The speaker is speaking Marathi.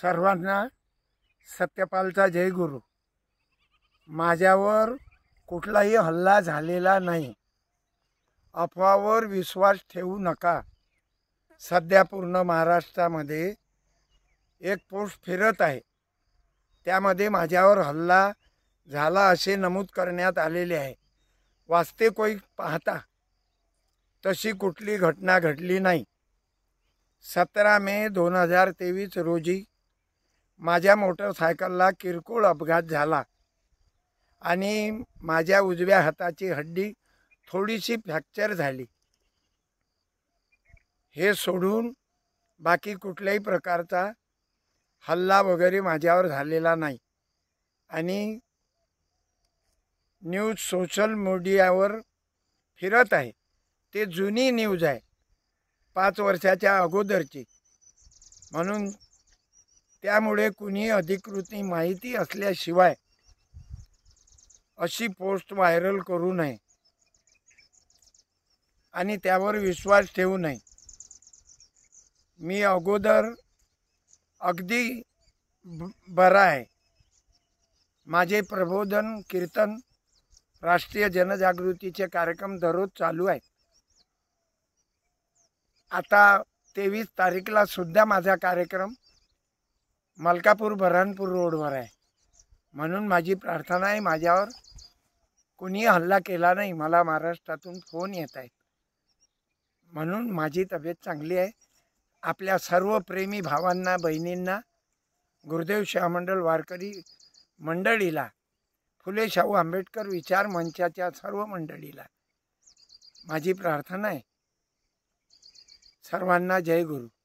सर्वांना सत्यपालचा जयगुरु माझ्यावर कुठलाही हल्ला झालेला नाही अफवावर विश्वास ठेवू नका सध्या पूर्ण महाराष्ट्रामध्ये एक पोस्ट फिरत आहे त्यामध्ये माझ्यावर हल्ला झाला असे नमूद करण्यात आलेले आहे वाचते कोई पाहता तशी कुठली घटना घडली नाही सतरा मे दोन हजार तेवीस रोजी माझ्या मोटरसायकलला किरकोळ अपघात झाला आणि माझ्या उजव्या हाताची हड्डी थोडीशी फ्रॅक्चर झाली हे सोडून बाकी कुठल्याही प्रकारचा हल्ला वगैरे माझ्यावर झालेला नाही आणि न्यूज सोशल मीडियावर फिरत आहे ते जुनी न्यूज आहे पाच वर्षाच्या अगोदरची म्हणून त्यामुळे कुणी अधिकृत माहिती असल्याशिवाय अशी पोस्ट व्हायरल करू नये आणि त्यावर विश्वास ठेवू नये मी अगोदर अगदी बरा आहे माझे प्रबोधन कीर्तन राष्ट्रीय जनजागृतीचे कार्यक्रम दररोज चालू आहेत आता तेवीस तारीखला सुद्धा माझा कार्यक्रम मलकापूर बऱ्हाणपूर रोडवर आहे म्हणून माझी प्रार्थना आहे माझ्यावर कोणी हल्ला केला नाही मला महाराष्ट्रातून फोन येत आहेत म्हणून माझी तब्येत चांगली आहे आपल्या सर्व प्रेमी भावांना बहिणींना गुरुदेव शाहमंडळ वारकरी मंडळीला फुले शाहू आंबेडकर विचार मंचाच्या सर्व मंडळीला माझी प्रार्थना आहे सर्वांना जय गुरु